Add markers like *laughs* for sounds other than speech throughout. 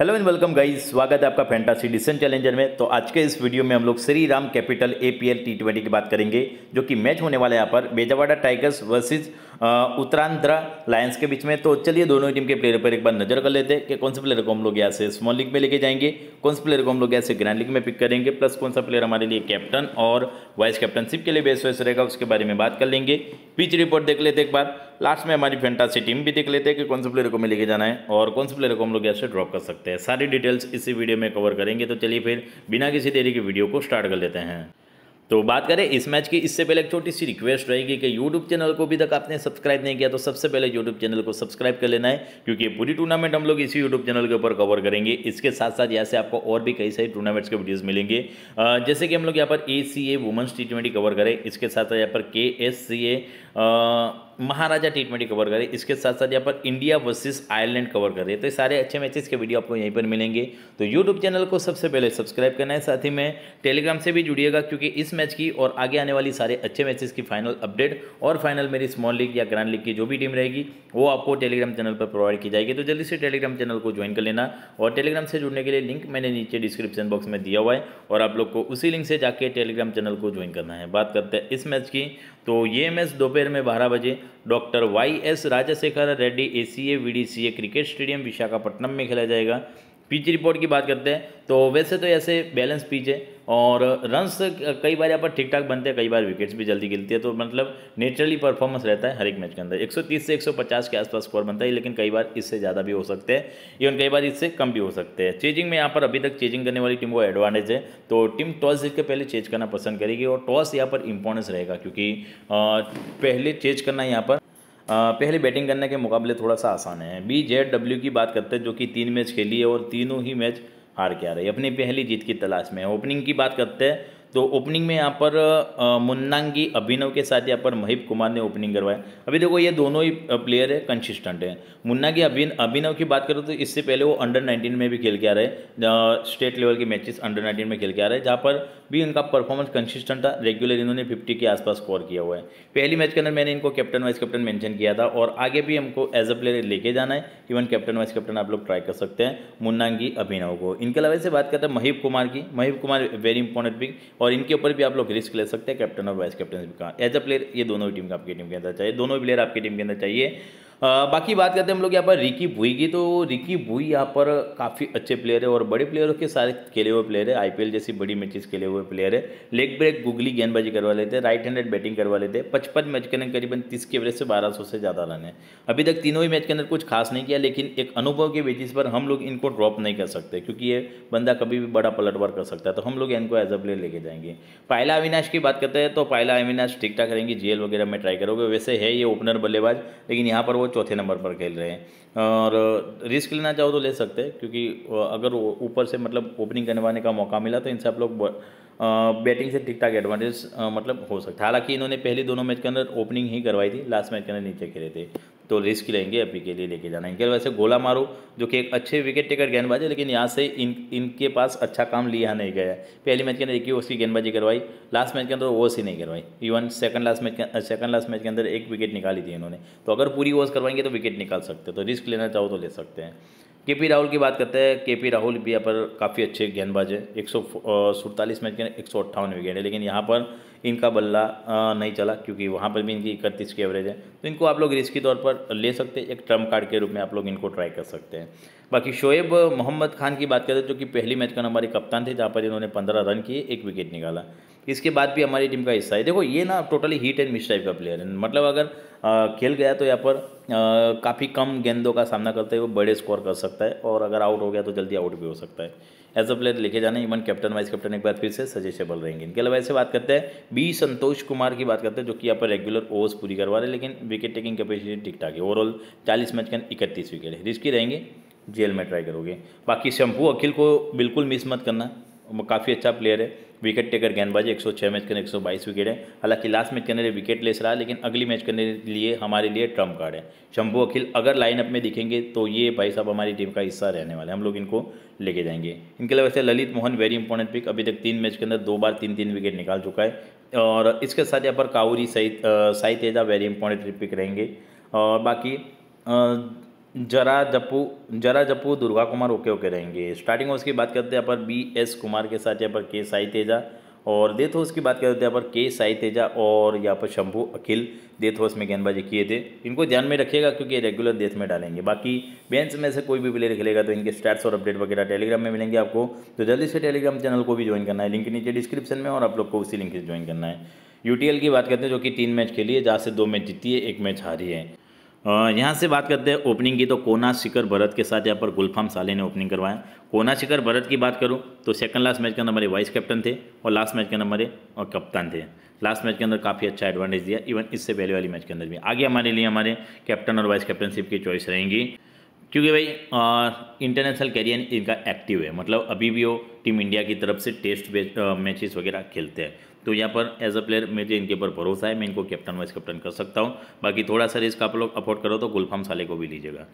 hello and welcome guys स्वागत है आपका फैंटासी डिसन चैलेंजर में तो आज के इस वीडियो में हम लोग Shri Ram capital APL T twenty की बात करेंगे जो कि मैच होने वाला है यहाँ पर Bezawada tigers versus Uttarandhra lions के बीच में तो चलिए दोनों टीम के प्लेयर पर एक बार नजर कर लेते हैं कि कौन से प्लेयर को हम लोग यहाँ से स्मॉल लीग में लेके जाएंगे कौन से प्लेयर को हम लोग यहाँ से ग्रैंड लीग में पिक करेंगे प्लस कौन सा प्लेयर हमारे लिए कैप्टन और वाइस कैप्टनशिप के लिए बेस्ट वेस्ट रहेगा उसके बारे में बात कर लेंगे पिच रिपोर्ट देख लेते एक बार लास्ट में हमारी फेंटासी टीम भी देख लेते हैं कि कौन से प्लेयर को हमें लेके जाना है और कौन से प्लेयर को हम लोग यहाँ से ड्रॉप कर सकते हैं सारी डिटेल्स इसी वीडियो में कवर करेंगे तो चलिए फिर बिना किसी देरी के वीडियो को स्टार्ट कर लेते हैं तो बात करें इस मैच की इससे पहले एक छोटी सी रिक्वेस्ट रहेगी कि यूट्यूब चैनल को अभी तक आपने सब्सक्राइब नहीं किया तो सबसे पहले यूट्यूब चैनल को सब्सक्राइब कर लेना है क्योंकि पूरी टूर्नामेंट हम लोग इसी यूट्यूब चैनल के ऊपर कवर करेंगे इसके साथ साथ यहाँ से आपको और भी कई सारी टूर्नामेंट्स के वीडियोज़ मिलेंगे जैसे कि हम लोग यहाँ पर A C A T twenty cover करें इसके साथ यहाँ पर K S C A Maharaja T twenty cover करें इसके साथ साथ यहाँ पर इंडिया वर्सेस आयरलैंड कवर करें तो ये सारे अच्छे मैचेस के वीडियो आपको यहीं पर मिलेंगे तो यूट्यूब चैनल को सबसे पहले सब्सक्राइब करना है साथ ही में टेलीग्राम से भी जुड़िएगा क्योंकि इस मैच की और आगे आने वाली सारे अच्छे मैचेस की फाइनल अपडेट और फाइनल मेरी स्मॉल लीग या ग्रांड लीग की जो भी टीम रहेगी वो आपको टेलीग्राम चैनल पर प्रोवाइड की जाएगी तो जल्दी से टेलीग्राम चैनल को ज्वाइन कर लेना और टेलीग्राम से जुड़ने के लिए लिंक मैंने नीचे डिस्क्रिप्शन बॉक्स में दिया हुआ है और आप लोग को उसी लिंक से जाके टेलीग्राम चैनल को ज्वाइन करना है बात करते हैं इस मैच की तो ये मैच दोपहर दोपहर में बारह बजे doctor Y S Rajasekhara Reddy A C A V D C A cricket stadium Visakhapatnam में खेला जाएगा पिच रिपोर्ट की बात करते हैं तो वैसे तो ऐसे बैलेंस पिच है और रन्स कई बार यहाँ पर ठीक ठाक बनते हैं कई बार विकेट्स भी जल्दी गिरती है तो मतलब नेचुरली परफॉर्मेंस रहता है हर एक मैच के अंदर 130 से 150 के आसपास स्कोर बनता है लेकिन कई बार इससे ज़्यादा भी हो सकते हैं इवन कई बार इससे कम भी हो सकते हैं चेजिंग में यहाँ पर अभी तक चेजिंग करने वाली टीम को एडवांटेज है तो टीम टॉस जीत के पहले चेज करना पसंद करेगी और टॉस यहाँ पर इंपॉर्टेंस रहेगा क्योंकि पहले चेज करना यहाँ पर पहले बैटिंग करने के मुकाबले थोड़ा सा आसान है बी जेड डब्ल्यू की बात करते हैं जो कि तीन मैच खेली है और तीनों ही मैच हार के आ रही है अपनी पहली जीत की तलाश में ओपनिंग की बात करते हैं तो ओपनिंग में यहाँ पर मुन्नांगी अभिनव के साथ यहाँ पर महिप कुमार ने ओपनिंग करवाया अभी देखो ये दोनों ही प्लेयर है कंसिस्टेंट है मुन्नांगी अभिन अभिनव की बात करें तो इससे पहले वो अंडर 19 में भी खेल के आ रहे स्टेट लेवल के मैचेस अंडर 19 में खेल के आ रहे जहाँ पर भी इनका परफॉर्मेंस कंसिस्टेंट था रेगुलर इन्होंने फिफ्टी के आसपास स्कोर किया हुआ है पहली मैच के अंदर मैंने इनको कैप्टन वाइस कैप्टन मैंशन किया था और आगे भी हमको एज अ प्लेयर लेके जाना है इवन कैप्टन वाइस कैप्टन आप लोग ट्राई कर सकते हैं मुन्नांगी अभिनव को इनके अलावा से बात करते हैं महिप कुमार की Mahip Kumar very important pick और इनके ऊपर भी आप लोग रिस्क ले सकते हैं कैप्टन और वाइस कैप्टन भी कहा एज अ प्लेयर ये दोनों ही टीम का आपकी टीम के अंदर चाहिए दोनों ही प्लेयर आपकी टीम के अंदर चाहिए बाकी बात करते हैं हम लोग यहाँ पर रिकी भुई की तो रिकी भुई यहाँ पर काफ़ी अच्छे प्लेयर है और बड़े प्लेयरों के सारे खेले हुए प्लेयर है आईपीएल जैसी बड़ी मैचेस खेले हुए प्लेयर है लेग ब्रेक गुगली गेंदबाजी करवा लेते हैं राइट हैंडेड बैटिंग करवा लेते हैं पचपन मैच के अंदर करीबन तीस के एवरेज से बारह सौ से ज़्यादा रन है अभी तक तीनों ही मैच के अंदर कुछ खास नहीं किया लेकिन एक अनुभव के बेसिस पर हम लोग इनको ड्रॉप नहीं कर सकते क्योंकि ये बंदा कभी भी बड़ा पलटवार कर सकता है तो हम लोग इनको एज अ प्लेयर लेके जाएंगे पायला अविनाश की बात करते हैं तो पायला अविनाश ठीक ठाक रहेंगे जेल वगैरह में ट्राई करोगे वैसे है ये ओपनर बल्लेबाज लेकिन यहाँ पर वो चौथे नंबर पर खेल रहे हैं और रिस्क लेना चाहो तो ले सकते हैं क्योंकि अगर ऊपर से मतलब ओपनिंग करवाने का मौका मिला तो इनसे आप लोग बैटिंग से ठीक ठाक एडवांटेज मतलब हो सकता है हालांकि इन्होंने पहले दोनों मैच के अंदर ओपनिंग ही करवाई थी लास्ट मैच के अंदर नीचे खेले थे तो रिस्क लेंगे अभी के लिए लेके जाना इनके वैसे गोला मारो जो कि एक अच्छे विकेट टेकर गेंदबाज है लेकिन यहाँ से इन इनके पास अच्छा काम लिया नहीं गया पहली पहले मैच के अंदर एक ही उसकी की गेंदबाजी करवाई लास्ट मैच के अंदर वो ही नहीं करवाई even second last match second last match के अंदर एक विकेट निकाली थी इन्होंने तो अगर पूरी ओवर्स करवाएंगे तो विकेट निकाल सकते तो रिस्क लेना चाहो तो ले सकते हैं के पी राहुल की बात करते हैं के पी राहुल भी यहाँ पर काफ़ी अच्छे गेंदबाज है एक सौ सड़तालीस मैच के एक सौ अट्ठावन विकेट है लेकिन यहाँ पर इनका बल्ला नहीं चला क्योंकि वहाँ पर भी इनकी इकतीस की एवरेज है तो इनको आप लोग रिस्की तौर पर ले सकते हैं एक ट्रम्प कार्ड के रूप में आप लोग इनको ट्राई कर सकते हैं बाकी शोएब मोहम्मद खान की बात करें जो कि पहली मैच का हमारे कप्तान थे जहाँ पर इन्होंने पंद्रह रन किए एक विकेट निकाला इसके बाद भी हमारी टीम का हिस्सा है देखो ये ना totally hit and miss type का प्लेयर है मतलब अगर खेल गया तो यहाँ पर काफ़ी कम गेंदों का सामना करते हुए बड़े स्कोर कर सकता है और अगर आउट हो गया तो जल्दी आउट भी हो सकता है एज अ प्लेयर लेके जाना इवन कैप्टन वाइस कैप्टन एक बार फिर से सजेशेबल रहेंगे इनके अलावा ऐसे बात करते हैं बी संतोष कुमार की बात करते हैं जो कि यहाँ पर रेगुलर ओवर्स पूरी करवा रहे हैं लेकिन विकेट टेकिंग कैपेसिटी ठीक ठाक है ओवरऑल चालीस मैच का इकतीस विकेट है रिस्की रहेंगे जेल में ट्राई करोगे बाकी शंपू अखिल को बिल्कुल मिस मत करना काफ़ी अच्छा प्लेयर है विकेट टेकर गेंदबाज 106 मैच करने 122 विकेट है हालांकि लास्ट मैच करने विकेट लेस रहा लेकिन अगली मैच करने लिए हमारे लिए ट्रम्प कार्ड है शंभू अखिल अगर लाइनअप में दिखेंगे तो ये भाई साहब हमारी टीम का हिस्सा रहने वाले हम लोग इनको लेके जाएंगे इनके अलावा वैसे Lalit Mohan very important pick अभी तक तीन मैच के अंदर दो बार तीन तीन विकेट निकाल चुका है और इसके साथ यहाँ पर कावरी सहित Sai Teja very important pick रहेंगे और बाकी Jarajapu Jarajapu Durga Kumar okay okay रहेंगे स्टार्टिंग हाउस की बात करते हैं यहाँ पर बी एस कुमार के साथ यहाँ पर के साई तेजा और डेथ हाउस की बात करते हैं यहाँ पर के साई तेजा और यहाँ पर शंभू अखिल डेथ हाउस में गेंदबाजी किए थे इनको ध्यान में रखिएगा क्योंकि रेगुलर डेथ में डालेंगे बाकी बेंच में से कोई भी प्लेयर खेलेगा तो इनके स्टैट्स और अपडेट वगैरह टेलीग्राम में मिलेंगे आपको तो जल्दी से टेलीग्राम चैनल को भी ज्वाइन करना है लिंक नीचे डिस्क्रिप्शन में और आप लोग को उसी लिंक से ज्वाइन करना है यू की बात करते हैं जो कि तीन मैच खेली है जहाँ से दो मैच जीती है एक मैच हारी है यहाँ से बात करते हैं ओपनिंग की तो कोना शिखर भरत के साथ यहाँ पर गुलफाम साले ने ओपनिंग करवाया कोना शिखर भरत की बात करूँ तो सेकंड लास्ट मैच के अंदर हमारे वाइस कैप्टन थे और लास्ट मैच के अंदर हमारे कप्तान थे लास्ट मैच के अंदर काफ़ी अच्छा एडवांटेज दिया इवन इससे पहले वाली मैच के अंदर भी आगे हमारे लिए हमारे कैप्टन और वाइस कैप्टनशिप की चॉइस रहेंगी क्योंकि भाई इंटरनेशनल कैरियर इनका एक्टिव है मतलब अभी भी वो टीम इंडिया की तरफ से टेस्ट मैचेस वगैरह खेलते हैं तो यहाँ पर एज अ प्लेयर मुझे इनके ऊपर भरोसा है मैं इनको कैप्टन वाइस कैप्टन कर सकता हूँ बाकी थोड़ा सा रिस्क आप लोग अफोर्ड करो तो गुलफाम साले को भी लीजिएगा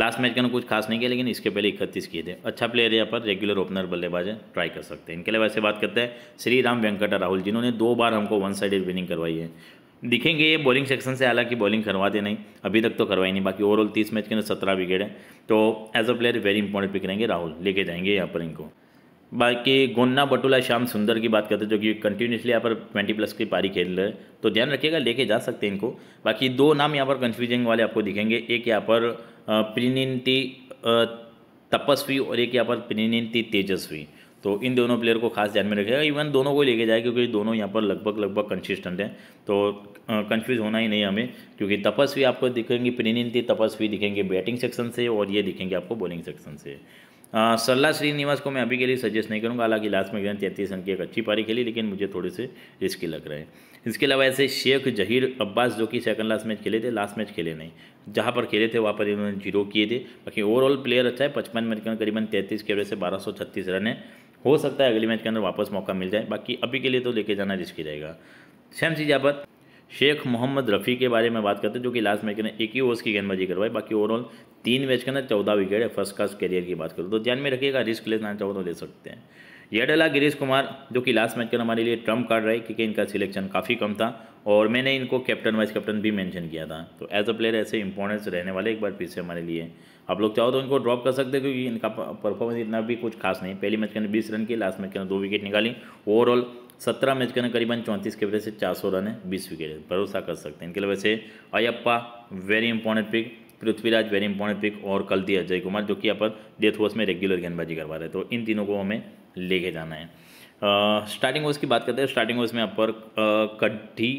लास्ट मैच का ना कुछ खास नहीं किया लेकिन इसके पहले इकतीस किए थे अच्छा प्लेयर यहाँ पर रेगुलर ओपनर बल्लेबाज है ट्राई कर सकते हैं इनके अलावा वैसे बात करते हैं श्री राम वेंकटा राहुल जिन्होंने दो बार हमको वन साइडेड विनिंग करवाई है दिखेंगे ये बॉलिंग सेक्शन से हालांकि बॉलिंग करवाते नहीं अभी तक तो करवाई नहीं बाकी ओवरऑल तीस मैच के अंदर सत्रह विकेट है तो as a player very important pick रहेंगे राहुल लेके जाएंगे यहाँ पर इनको बाकी गोन्ना बटुला श्याम सुंदर की बात करते हैं जो कि कंटिन्यूसली यहाँ पर ट्वेंटी प्लस की पारी खेल रहे हैं तो ध्यान रखिएगा लेके जा सकते हैं इनको बाकी दो नाम यहाँ पर कन्फ्यूजिंग वाले आपको दिखेंगे एक यहाँ पर प्रिनिंती तपस्वी और एक यहाँ पर प्रिनिंती तेजस्वी तो इन दोनों प्लेयर को खास ध्यान में रखेगा इवन दोनों को लेके जाए क्योंकि दोनों यहाँ पर लगभग लगभग कंसिस्टेंट हैं तो कंफ्यूज होना ही नहीं हमें क्योंकि तपस्वी आपको दिखेंगी प्रिनिंती तपस्वी दिखेंगे बैटिंग सेक्शन से और ये दिखेंगे आपको बॉलिंग सेक्शन से सरला श्रीनिवास को मैं अभी के लिए सजेस्ट नहीं करूँगा हालांकि लास्ट में इन्होंने तैंतीस रन की एक अच्छी पारी खेली लेकिन मुझे थोड़े से रिस्की लग रहे हैं इसके अलावा ऐसे शेख जहीर अब्बास जो कि सेकंड लास्ट मैच खेले थे लास्ट मैच खेले नहीं जहाँ पर खेले थे वहाँ पर इन्होंने जीरो किए थे बाकी ओवरऑल प्लेयर अच्छा है पचपन मैच के करीबन तैंतीस के से बारह सौ छत्तीस रन है हो सकता है अगले मैच के अंदर वापस मौका मिल जाए बाकी अभी के लिए तो लेके जाना रिस्की रहेगा सेम चीज़ यहाँ शेख मोहम्मद रफ़ी के बारे में बात करते हैं जो कि लास्ट मैच के एक ही ओवर्स की गेंदबाजी करवाई बाकी ओवरऑल तीन मैच के अंदर चौदह विकेट है फर्स्ट क्लास करियर की बात करूँ तो ध्यान में रखिएगा रिस्क लेना चाहो तो ले सकते हैं यह डला गिरीश कुमार जो कि लास्ट मैच के हमारे लिए ट्रम्प कार्ड रहे क्योंकि इनका सिलेक्शन काफ़ी कम था और मैंने इनको कैप्टन वाइस कैप्टन भी मैंशन किया था तो एज अ प्लेयर ऐसे इंपॉर्टेंस रहने वाले एक बार फिर से हमारे लिए आप लोग चाहो तो इनको ड्रॉप कर सकते क्योंकि इनका परफॉर्मेंस इतना भी कुछ खास नहीं पहली मैच के अंदर बीस रन की लास्ट मैच के अंदर दो विकेट निकाली ओवरऑल सत्रह मैच करने करीबन चौंतीस के वजह से चार सौ रन है बीस विकेट भरोसा कर सकते हैं इनके लिए वैसे Ayyappa very important pick Prithviraj very important pick और कलती अजय कुमार जो कि यहाँ पर डेथ ओवर्स में रेगुलर गेंदबाजी करवा रहे हैं तो इन तीनों को हमें लेके जाना है स्टार्टिंग ओवर्स की बात करते हैं स्टार्टिंग ओवर्स में यहाँ पर कड्ढी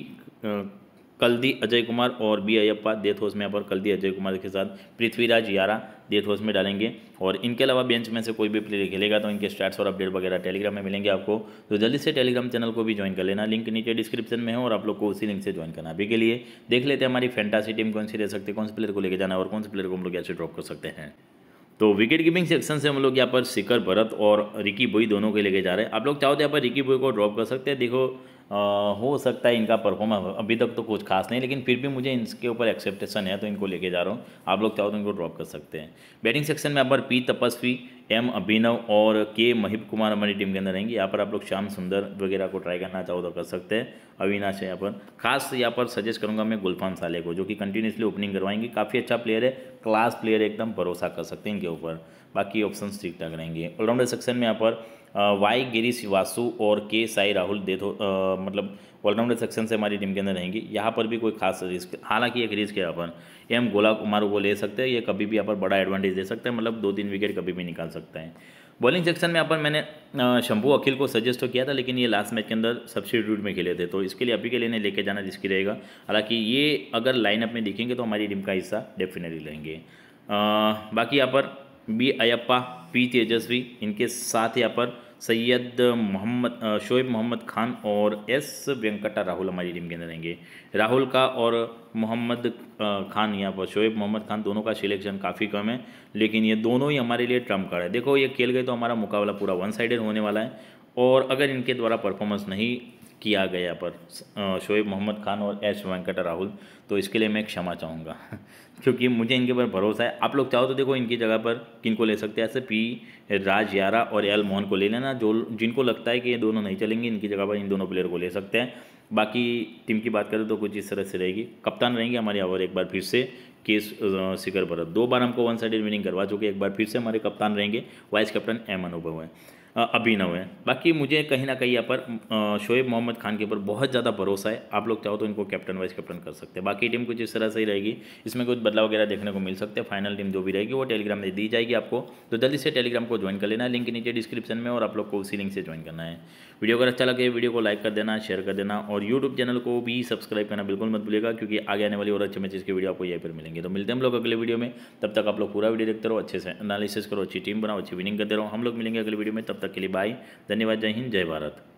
कल्दी अजय कुमार और बी अयप्पा डेथ हाउस में यहाँ पर कल्दी अजय कुमार के साथ पृथ्वीराज यारा डेथ हाउस में डालेंगे और इनके अलावा बेंच में से कोई भी प्लेयर खेलेगा तो इनके स्टार्ट्स और अपडेट वगैरह टेलीग्राम में मिलेंगे आपको तो जल्दी से टेलीग्राम चैनल को भी ज्वाइन कर लेना लिंक नीचे डिस्क्रिप्शन में है और आप लोग को उसी लिंक से ज्वाइन करना अभी के लिए देख लेते हैं हमारी फैंटासी टीम कौन सी रह सकती है कौन से प्लेयर को लेकर जाना और कौन से प्लेयर को हम लोग कैसे ड्रॉप कर सकते हैं तो विकेट कीपिंग सेक्शन से हम लोग यहाँ पर शिखर भरत और रिकी बोई दोनों के लेके जा रहे हैं आप लोग चाहो तो यहाँ पर रिकी बोई को ड्रॉप कर सकते हैं देखो हो सकता है इनका परफॉर्मेंस अभी तक तो कुछ खास नहीं लेकिन फिर भी मुझे इनके ऊपर एक्सेप्टेशन है तो इनको लेके जा रहा हूँ आप लोग चाहो तो इनको ड्रॉप कर सकते हैं बैटिंग सेक्शन में अबर पी तपस्वी एम अभिनव और के महिप कुमार हमारी टीम के अंदर रहेंगे यहाँ पर आप लोग श्याम सुंदर वगैरह को ट्राई करना चाहो तो कर सकते हैं अविनाश है यहाँ पर खास यहाँ पर सजेस्ट करूँगा मैं गुलफान साले को जो कि कंटिन्यूसली ओपनिंग करवाएंगे काफ़ी अच्छा प्लेयर है क्लास प्लेयर एकदम भरोसा कर सकते हैं इनके ऊपर बाकी ऑप्शन ठीक ठाक रहेंगे ऑलराउंडर सेक्शन में यहाँ पर वाई गिरी शिवासु और के साई राहुल देथ मतलब ऑलराउंडर सेक्शन से हमारी टीम के अंदर रहेंगी यहाँ पर भी कोई खास रिस्क हालांकि एक रिस्क है यहाँ पर ये हम गोला कुमार को ले सकते हैं ये कभी भी यहाँ पर बड़ा एडवांटेज दे सकते हैं मतलब दो तीन विकेट कभी भी निकाल सकते हैं बॉलिंग सेक्शन में यहाँ पर मैंने शंभू अखिल को सजेस्ट तो किया था लेकिन ये लास्ट मैच के अंदर सब्सिट्यूट में खेले थे तो इसके लिए अभी के लिए इन्हें लेके जाना रिस्की रहेगा हालांकि ये अगर लाइनअप में दिखेंगे तो हमारी टीम का हिस्सा डेफिनेटली रहेंगे बाकी यहाँ पर बी अयप्पा पी तेजस्वी इनके साथ यहाँ पर सैयद मोहम्मद शोएब मोहम्मद खान और एस वेंकटा राहुल हमारी टीम के अंदर रहेंगे राहुल का और मोहम्मद खान यहाँ पर शोएब मोहम्मद खान दोनों का सिलेक्शन काफ़ी कम है लेकिन ये दोनों ही हमारे लिए ट्रम्प कार्ड है देखो ये खेल गए तो हमारा मुकाबला पूरा वन साइडेड होने वाला है और अगर इनके द्वारा परफॉर्मेंस नहीं किया गया पर शोएब मोहम्मद खान और एस वेंकट राहुल तो इसके लिए मैं क्षमा चाहूँगा *laughs* क्योंकि मुझे इनके पर भरोसा है आप लोग चाहो तो देखो इनकी जगह पर किन को ले सकते हैं ऐसे पी राज यारा और एल मोहन को ले लेना जो जिनको लगता है कि ये दोनों नहीं चलेंगे इनकी जगह पर इन दोनों प्लेयर को ले सकते हैं बाकी टीम की बात करें तो कुछ इस तरह से रहेगी कप्तान रहेंगे हमारे और एक बार फिर से केस शिखर भरत दो बार हमको वन साइडेड विनिंग करवा चुके एक बार फिर से हमारे कप्तान रहेंगे वाइस कप्तान एम अनुभव है अभिनव है बाकी मुझे कहीं ना कहीं यहाँ पर शोएब मोहम्मद खान के ऊपर बहुत ज़्यादा भरोसा है आप लोग चाहो तो इनको कैप्टन वाइस कैप्टन कर सकते हैं बाकी टीम कुछ इस तरह से ही रहेगी इसमें कुछ बदलाव वगैरह देखने को मिल सकते हैं फाइनल टीम जो भी रहेगी वो टेलीग्राम में दी जाएगी आपको तो जल्दी से टेलीग्राम को ज्वाइन कर लेना लिंक नीचे डिस्क्रिप्शन में और आप लोग को उसी लिंक से ज्वाइन करना है वीडियो अगर अच्छा लगे वीडियो को लाइक कर देना शेयर कर देना और यूट्यूब चैनल को भी सब्सक्राइब करना बिल्कुल मत भूलेगा क्योंकि आगे आने वाली और अच्छे मैचेस की वीडियो आपको यहीं पर मिलेंगे तो मिलते हैं हम लोग अगले वीडियो में तब तक आप लोग पूरा वीडियो देखते रहो अच्छे से एनालिसिस करो अच्छी टीम बनाओ अच्छी विनिंग करते रहो हम लोग मिलेंगे अगले वीडियो में तब तक के लिए बाय धन्यवाद जय हिंद जय भारत